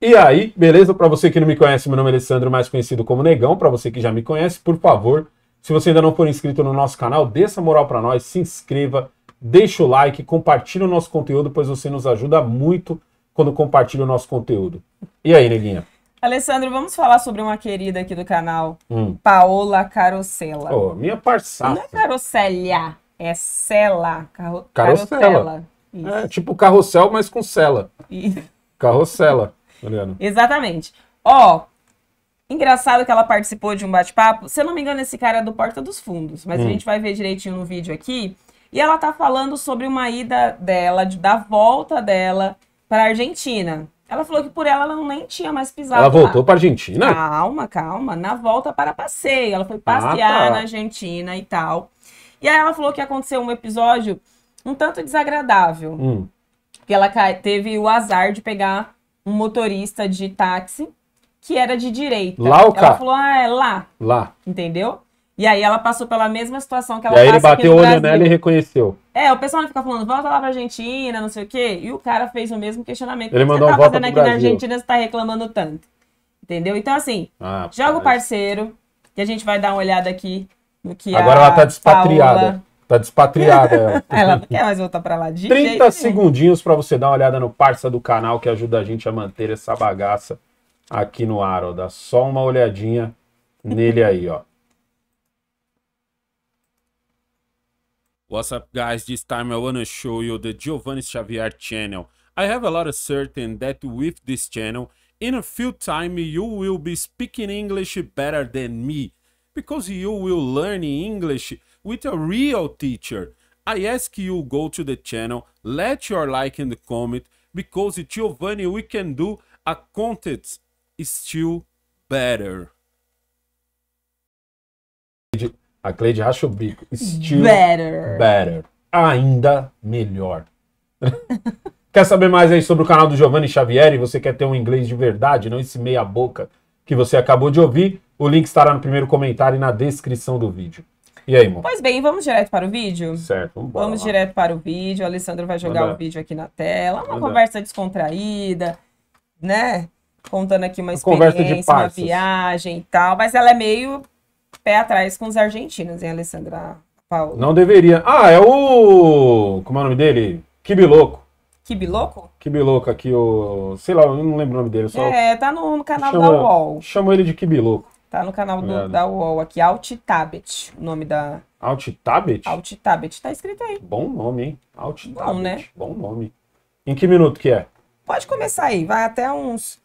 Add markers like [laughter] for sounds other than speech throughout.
E aí, beleza? Para você que não me conhece, meu nome é Alessandro, mais conhecido como Negão. Para você que já me conhece, por favor, se você ainda não for inscrito no nosso canal, dê essa moral para nós, se inscreva, deixa o like, compartilha o nosso conteúdo, pois você nos ajuda muito quando compartilha o nosso conteúdo. E aí, Neguinha? Alessandro, vamos falar sobre uma querida aqui do canal, hum. Paola Carosella. Oh, minha parçada. Não é Carosella, é Sela. Carro... Carosella. É tipo carrossel, mas com cela. Carrossela. Exatamente. Ó, engraçado que ela participou de um bate-papo. Se eu não me engano, esse cara é do Porta dos Fundos, mas hum. a gente vai ver direitinho no vídeo aqui. E ela tá falando sobre uma ida dela, de, da volta dela para Argentina. Ela falou que por ela ela nem tinha mais pisado. Ela lá. voltou para Argentina? Calma, calma. Na volta para passeio. Ela foi passear ah, tá. na Argentina e tal. E aí ela falou que aconteceu um episódio um tanto desagradável. Hum. ela teve o azar de pegar um motorista de táxi que era de direita. Lá o cara? Ela falou, ah, é lá. Lá. Entendeu? E aí ela passou pela mesma situação que ela e aí ele bateu o olho Brasil. nela e reconheceu. É, o pessoal fica falando, volta lá pra Argentina, não sei o quê. E o cara fez o mesmo questionamento. Ele mandou você tá um fazendo aqui Brasil. na Argentina, você tá reclamando tanto. Entendeu? Então, assim, ah, joga o parceiro, que a gente vai dar uma olhada aqui no que Agora ela tá despatriada. Paola Tá despatriada [laughs] ela. não quer mais voltar pra lá de 30 jeito segundinhos para você dar uma olhada no parça do canal que ajuda a gente a manter essa bagaça aqui no ar, ó. Dá só uma olhadinha nele aí, ó. What's up guys, this time I wanna show you the Giovanni Xavier channel. I have a lot of certain that with this channel, in a few time you will be speaking English better than me, because you will learn English with a real teacher. I ask you go to the channel, let your like and comment, because Giovanni, we can do a content still better. A Cleide racha o bico. Still better. better. Ainda melhor. [laughs] quer saber mais aí sobre o canal do Giovanni Xavier e você quer ter um inglês de verdade, não esse meia boca que você acabou de ouvir? O link estará no primeiro comentário e na descrição do vídeo. E aí, amor? Pois bem, vamos direto para o vídeo? Certo, vamos embora. Vamos direto para o vídeo. O Alessandro vai jogar Andar. o vídeo aqui na tela. Uma conversa descontraída, né? Contando aqui uma, uma experiência, uma viagem e tal. Mas ela é meio pé atrás com os argentinos, hein, Alessandra Paulo? Não deveria. Ah, é o... Como é o nome dele? Kibiloco. Kibiloco? Kibiloco aqui, o... Sei lá, eu não lembro o nome dele. Só... É, tá no canal chamo... da UOL. Chamou ele de Kibiloco. Tá no canal do, da UOL aqui, Altitabet, o nome da... Altitabet? Altitabet, tá escrito aí. Bom nome, hein? Bom, né? Bom nome. Em que minuto que é? Pode começar aí, vai até uns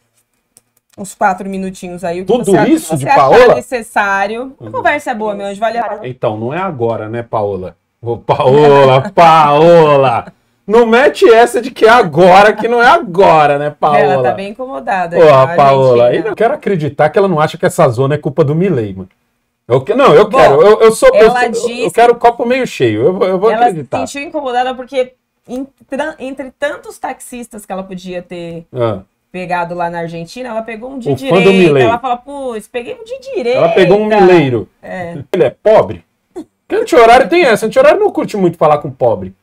uns quatro minutinhos aí. O que Tudo você, isso você de Paola? necessário. Uhum. conversa é boa, meu anjo, vale a Então, não é agora, né, Paola? Ô, Paola, [laughs] Paola! Não mete essa de que é agora, que não é agora, né, Paola? Ela tá bem incomodada. Pô, a Paola. Eu quero acreditar que ela não acha que essa zona é culpa do Milley, mano. Eu não, eu Bom, quero. Eu, eu sou. Ela eu, disse, eu quero copo meio cheio. Eu, eu vou ela acreditar. Ela se sentiu incomodada porque entre tantos taxistas que ela podia ter ah. pegado lá na Argentina, ela pegou um de o direita. Ela fala, putz, peguei um de direito. Ela pegou um mileiro. É. Ele é pobre. Porque anti-horário tem essa. Anti-horário não curte muito falar com pobre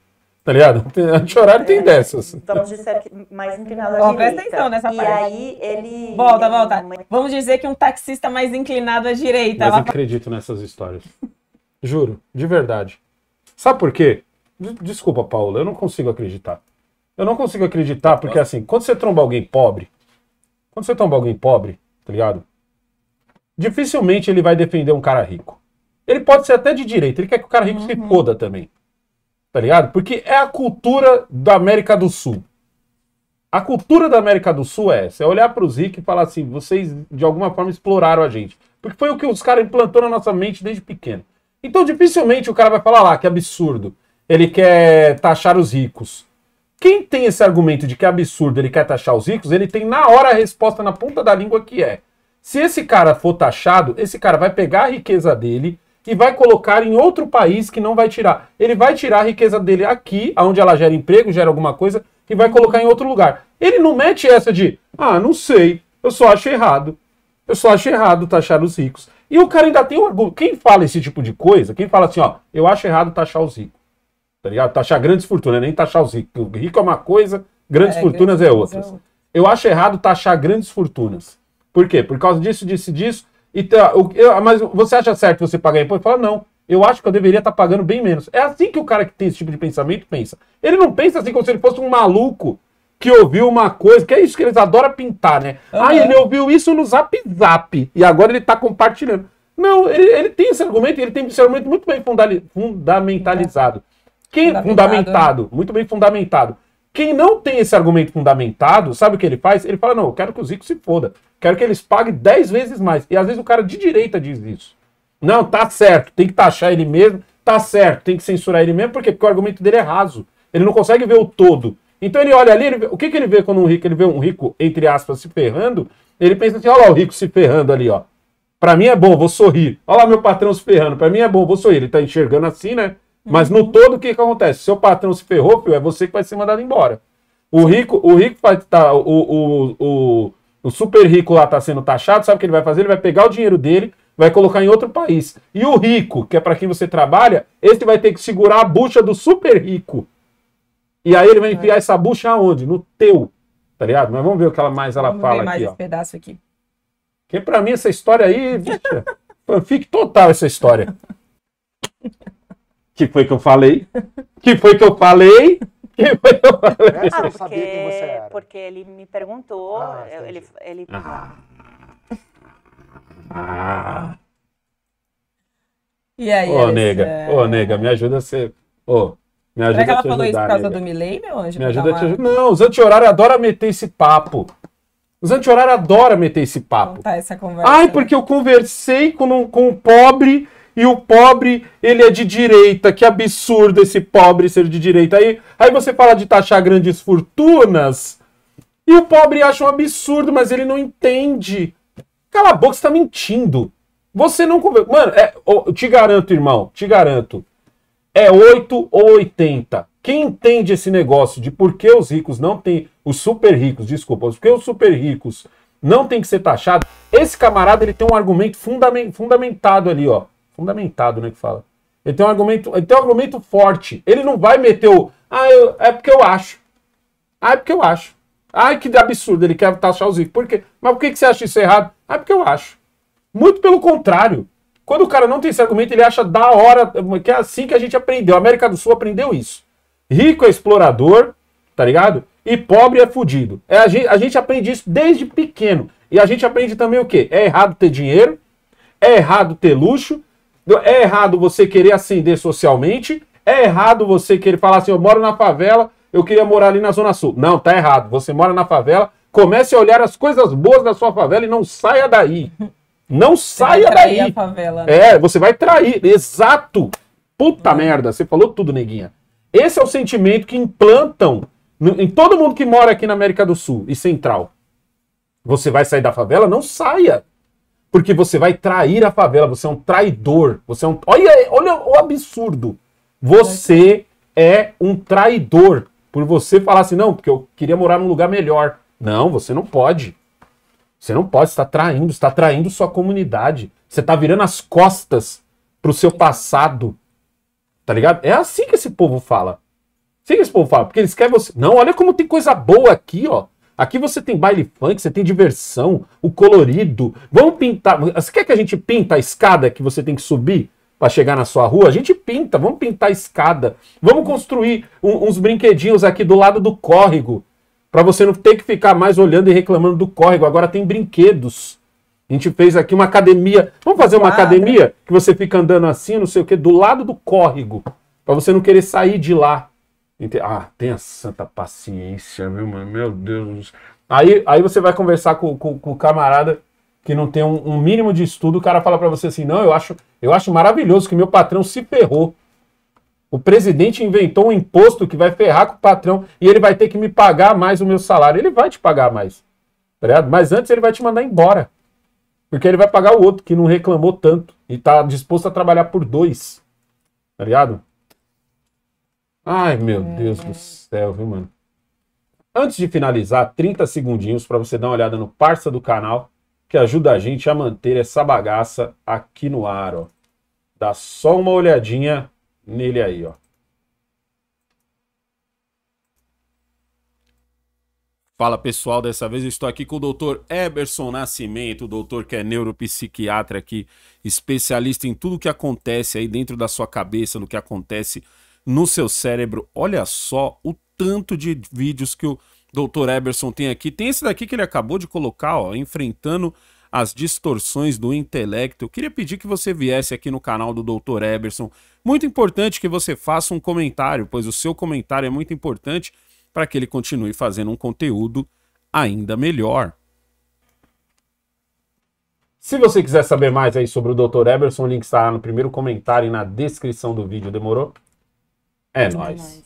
tá ligado? Anti-horário tem é, dessas. Vamos então, dizer que mais inclinado à Bom, direita. Presta atenção nessa e parte. E aí ele... Volta, volta. Vamos dizer que um taxista mais inclinado à direita. Mas ela... acredito nessas histórias. Juro, de verdade. Sabe por quê? Desculpa, Paula, eu não consigo acreditar. Eu não consigo acreditar porque, assim, quando você tromba alguém pobre, quando você tromba alguém pobre, tá ligado? Dificilmente ele vai defender um cara rico. Ele pode ser até de direita, ele quer que o cara rico uhum. se foda também tá ligado? Porque é a cultura da América do Sul. A cultura da América do Sul é essa: é olhar para os ricos e falar assim, vocês de alguma forma exploraram a gente. Porque foi o que os caras implantou na nossa mente desde pequeno. Então dificilmente o cara vai falar lá ah, que absurdo, ele quer taxar os ricos. Quem tem esse argumento de que é absurdo ele quer taxar os ricos, ele tem na hora a resposta na ponta da língua que é. Se esse cara for taxado, esse cara vai pegar a riqueza dele, e vai colocar em outro país que não vai tirar. Ele vai tirar a riqueza dele aqui, onde ela gera emprego, gera alguma coisa, e vai colocar em outro lugar. Ele não mete essa de, ah, não sei, eu só acho errado. Eu só acho errado taxar os ricos. E o cara ainda tem orgulho. Quem fala esse tipo de coisa, quem fala assim, ó, eu acho errado taxar os ricos. Tá ligado? Taxar grandes fortunas, nem taxar os ricos. O rico é uma coisa, grandes é, fortunas é É outra. Eu acho errado taxar grandes fortunas. Por quê? Por causa disso, disso, disso. Então, eu, mas você acha certo você pagar imposto? Fala, não. Eu acho que eu deveria estar tá pagando bem menos. É assim que o cara que tem esse tipo de pensamento pensa. Ele não pensa assim como se ele fosse um maluco que ouviu uma coisa, que é isso que eles adoram pintar, né? Uhum. Ah, ele ouviu isso no Zap Zap e agora ele está compartilhando. Não, ele, ele, tem esse argumento, ele tem esse argumento muito bem fundamentalizado. Quem, fundamentado, né? fundamentado né? muito bem fundamentado. Quem não tem esse argumento fundamentado, sabe o que ele faz? Ele fala: não, eu quero que o Zico se foda. Quero que eles paguem 10 vezes mais. E às vezes o cara de direita diz isso. Não, tá certo, tem que taxar ele mesmo, tá certo, tem que censurar ele mesmo, porque Porque o argumento dele é raso. Ele não consegue ver o todo. Então ele olha ali, ele vê, o que, que ele vê quando um rico, ele vê um rico, entre aspas, se ferrando, ele pensa assim, olha lá o rico se ferrando ali, ó. Pra mim é bom, vou sorrir. Olha lá meu patrão se ferrando, pra mim é bom, vou sorrir. Ele tá enxergando assim, né? Mas no uhum. todo, o que, que acontece? Seu patrão se ferrou, filho, é você que vai ser mandado embora. O rico, o rico vai tá, o, o, o, o super rico lá está sendo taxado, sabe o que ele vai fazer? Ele vai pegar o dinheiro dele, vai colocar em outro país. E o rico, que é para quem você trabalha, esse vai ter que segurar a bucha do super rico. E aí ele vai enfiar essa bucha aonde? No teu. Tá ligado? Mas vamos ver o que ela mais ela vamos fala ver mais aqui, esse ó. pedaço aqui. Que para mim essa história aí, fique total essa história. [laughs] Que foi que eu falei? Que foi que eu falei? Que foi que eu falei? Ah, porque, porque ele me perguntou. Ah, eu, ele, ele... Ah. Ah. E aí? Ô, oh, nega, ô, Oh, nega, me ajuda a ser. Oh, me ajuda Será que ela falou ajudar, isso por causa nega. do Milei, meu anjo? Me ajuda a te ajudar. Não, os anti horários adoram meter esse papo. Os anti horários adoram meter esse então papo. Então essa conversa. Ai, porque eu conversei com um, com um pobre e o pobre, ele é de direita. Que absurdo esse pobre ser de direita. Aí, aí você fala de taxar grandes fortunas e o pobre acha um absurdo, mas ele não entende. Cala a boca, você tá mentindo. Você não conversa. Mano, é, eu te garanto, irmão, te garanto. É 8 ou 80. Quem entende esse negócio de por que os ricos não têm. Os super ricos, desculpa, por que os super ricos não têm que ser taxados, esse camarada ele tem um argumento fundamentado ali, ó. Fundamentado, né, que fala. Ele tem um argumento, ele tem um argumento forte. Ele não vai meter o. Ah, eu, é porque eu acho. Ah, é porque eu acho. Ai, que absurdo, ele quer taxar os ricos. Por quê? Mas por que você acha isso errado? Ah, é porque eu acho. Muito pelo contrário. Quando o cara não tem esse argumento, ele acha da hora, que é assim que a gente aprendeu. A América do Sul aprendeu isso. Rico é explorador, tá ligado? E pobre é fudido. É, a, gente, a gente aprende isso desde pequeno. E a gente aprende também o quê? É errado ter dinheiro, é errado ter luxo é errado você querer ascender socialmente, é errado você querer falar assim, eu moro na favela, eu queria morar ali na Zona Sul. Não, tá errado. Você mora na favela, comece a olhar as coisas boas da sua favela e não saia daí. Não saia daí. Favela, né? É, você vai trair. Exato. Puta hum. merda, você falou tudo, neguinha. Esse é o sentimento que implantam em todo mundo que mora aqui na América do Sul e Central. Você vai sair da favela? Não saia porque você vai trair a favela, você é um traidor, você é um. Olha, olha o absurdo. Você é um traidor por você falar assim, não, porque eu queria morar num lugar melhor. Não, você não pode. Você não pode, está traindo, está traindo sua comunidade. Você está virando as costas para o seu passado. Tá ligado? É assim que esse povo fala. Assim que esse povo fala, porque eles querem você. Não, olha como tem coisa boa aqui, ó. Aqui você tem baile funk, você tem diversão, o colorido. Vamos pintar. Você quer que a gente pinta a escada que você tem que subir para chegar na sua rua? A gente pinta, vamos pintar a escada. Vamos construir um, uns brinquedinhos aqui do lado do córrego. Para você não ter que ficar mais olhando e reclamando do córrego. Agora tem brinquedos. A gente fez aqui uma academia. Vamos fazer uma academia que você fica andando assim, não sei o que, do lado do córrego. Para você não querer sair de lá. Ah, tenha santa paciência, viu, mano? Meu Deus. Aí, aí você vai conversar com, com, com o camarada que não tem um, um, mínimo de estudo, o cara fala para você assim: não, eu acho, eu acho maravilhoso que meu patrão se ferrou. O presidente inventou um imposto que vai ferrar com o patrão e ele vai ter que me pagar mais o meu salário. Ele vai te pagar mais, tá mas antes ele vai te mandar embora. Porque ele vai pagar o outro que não reclamou tanto e tá disposto a trabalhar por dois, tá ligado? Ai, meu hum. Deus do céu, viu, mano? Antes de finalizar, 30 segundinhos para você dar uma olhada no parça do canal, que ajuda a gente a manter essa bagaça aqui no ar, ó. Dá só uma olhadinha nele aí, ó. Fala pessoal, dessa vez eu estou aqui com o Dr. Eberson Nascimento, o doutor que é neuropsiquiatra aqui, especialista em tudo que acontece aí dentro da sua cabeça, no que acontece no seu cérebro. Olha só o tanto de vídeos que o Dr. Eberson tem aqui. Tem esse daqui que ele acabou de colocar, ó, enfrentando as distorções do intelecto. Eu queria pedir que você viesse aqui no canal do Dr. Eberson. Muito importante que você faça um comentário, pois o seu comentário é muito importante para que ele continue fazendo um conteúdo ainda melhor. Se você quiser saber mais aí sobre o Dr. Eberson, o link está no primeiro comentário e na descrição do vídeo, demorou? Air Nice.